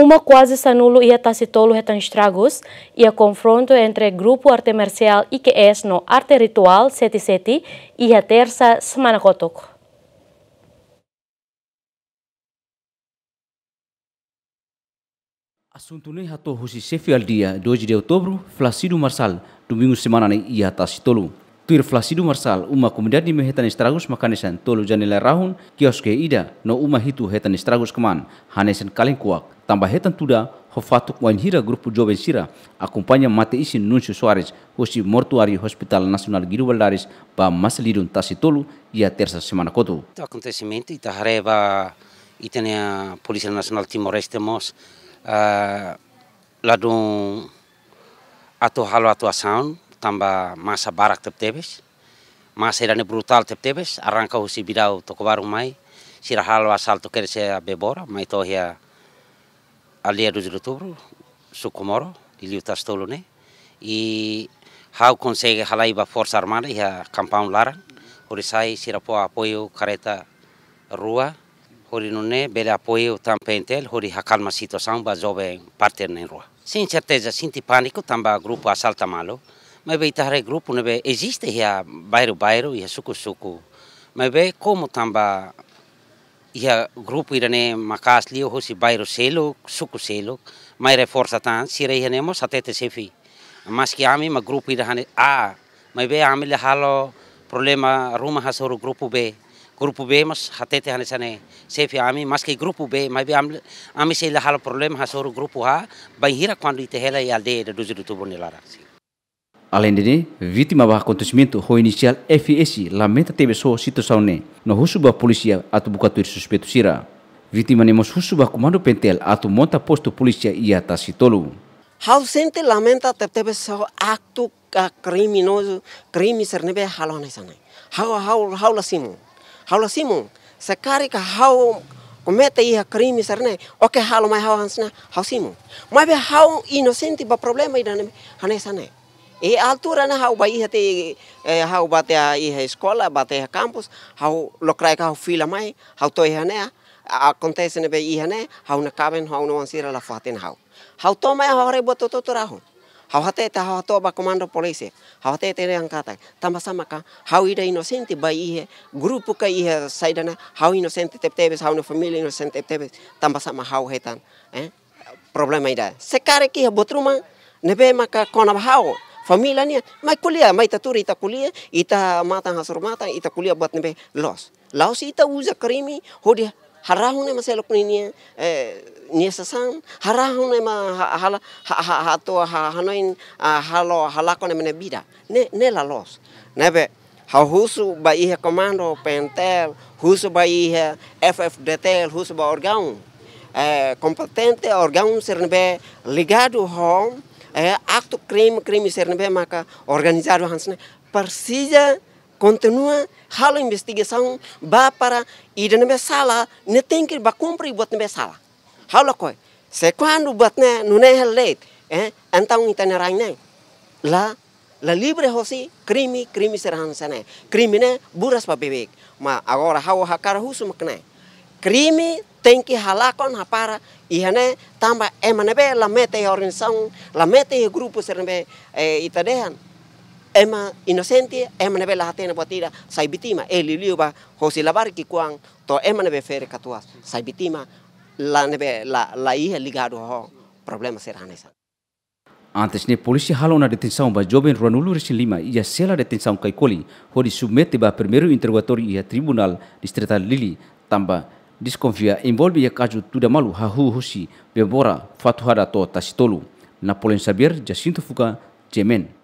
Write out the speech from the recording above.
Uma quase sanulo ia tacitolo retan estragos e a confronto entre grupo arte marcial IKS no arte ritual 77 e a terça semana kotok. Assunto nem hato husi sefi al dia 2 de outubro, Flacido Marçal, domingo semana nem ia tacitolo. tirflasidu marsal uma comunidade me hetan estragos makanesan tolu janela rahun kioske ida no uma hitu hetan estragos keman hanesan kaleng kuak tambah hetan tuda hofatuk wanhira grupu jovem sira acompanha mate isi Núncio Soares hoje mortuário Hospital Nasional Guiru Valdares para maslirun tasi Tolu ia terça semana koto acontecimento ita hareva itenia Polícia Nasional Timor Leste mos uh, atau ato halo atuação tambah masa barak teptebes, masa irane brutal teptebes, arranca husi birau toko baru mai, sirahalo asal to kerse a bebora, mai tohia alia do outubro, sucomoro, iliutas tolone, e how consegue halaiba força armada e a campão horisai sirapo apoyo kareta rua, horinune bele tampe tampentel, hori acalma situação, basobe parter na rua. Sem certeza, sinto pânico, tamba grupo asal malo, mai maybe itahare grupo nebe existe ia bairro bairro ia suku suku mai be como tamba ia grupo irane makas lio hosi bairro selo suku selo mai mayre força tan sira ihane mo satete sefi mas que ami ma grupo irane a mai be ami le halo problema ruma hasoro grupo be grupo B mas hatete hane sane sefi ami mas ke grupo B mai be ami ami se la hal problem ha soru grupo ha bai hira kwandu ite hela ya de de duzu tu lara si Além de vítima barra acontecimento foi inicial FS, lamenta teve só situação ne. No husuba polisia atu bukatur suspeito sira. mos husu husuba comando pentel atu monta postu polisia ia tasitolu. Hau sente lamenta teve aktu ka criminoso, crime sernebe halone sanai. Hau hau hau lasimu. Hau lasimu. Sekari ka hau cometa ia krimi sarne oke que halo mai hau hansna hau simu. Mai be hau inosenti ba problema idane hane sanai. E altura, na hau bai te, eh, hau bate a iha escola, bate a campus, hau locrai ka hau fila mai, hau toi hanea, acontece ne be iha hau na kaben, hau no ansira la faten hau. Hau to mai hau rebo to to rahu. Hau hate ta hau to ba komando polisi, hau hate te yang kata, tamba sama ka, hau ida inocente ba iha, grupo ka iha saidana, hau inocente tep tebes, hau no familia inocente tep tebes, tamba sama hau hetan, eh? Problema ida. Sekare ki ha botruma, nebe maka kona hau, Familia mai kuliah, may taturi ta kuliah, ita matang hasur matang, ita kuliah buat nebe los. Laos ita uza karimi, hodia harahun ema selok ni niya, niya eh, sasang, harahun ema hala, hato, hanoin, halo, halakon ema bida, ne, ne la los. Nebe, ha husu ba komando pentel, husu ba ff detail husu ba orgão, é, eh, kompetente orgão sernebe nebe ligado home, acto crime, crime CRNB, maka organizar o Hansne, precisa continua halo investigação ba para ir sala ne tem que ba cumprir e bot sala halo koi se quando bot ne no eh então itane rang ne la la libre hosi krimi krimi serhan sane buras pa bebek ma agora hau hakar husum makne krimi tem que ralar com a para e né tamba é manebe la mete a organização la mete o grupo ser nebe e itadean é ma inocente é manebe la hatena botira sai bitima e liliuba hosi labar ki kuang to é manebe fere katuas sai bitima la nebe la la ia ligado ho problema ser hanesa Antes ne polisi halau na detenção ba jovem Ronaldo Resin Lima ia sela detenção Kaikoli, onde submete ba primeiro interrogatório ia tribunal distrital Lili, tamba Diskonfia, involve ia e caso tudo malu hahu husi bebora fatuhada to tasitolu Napoleon Sabir Jacinto Fuka Jemen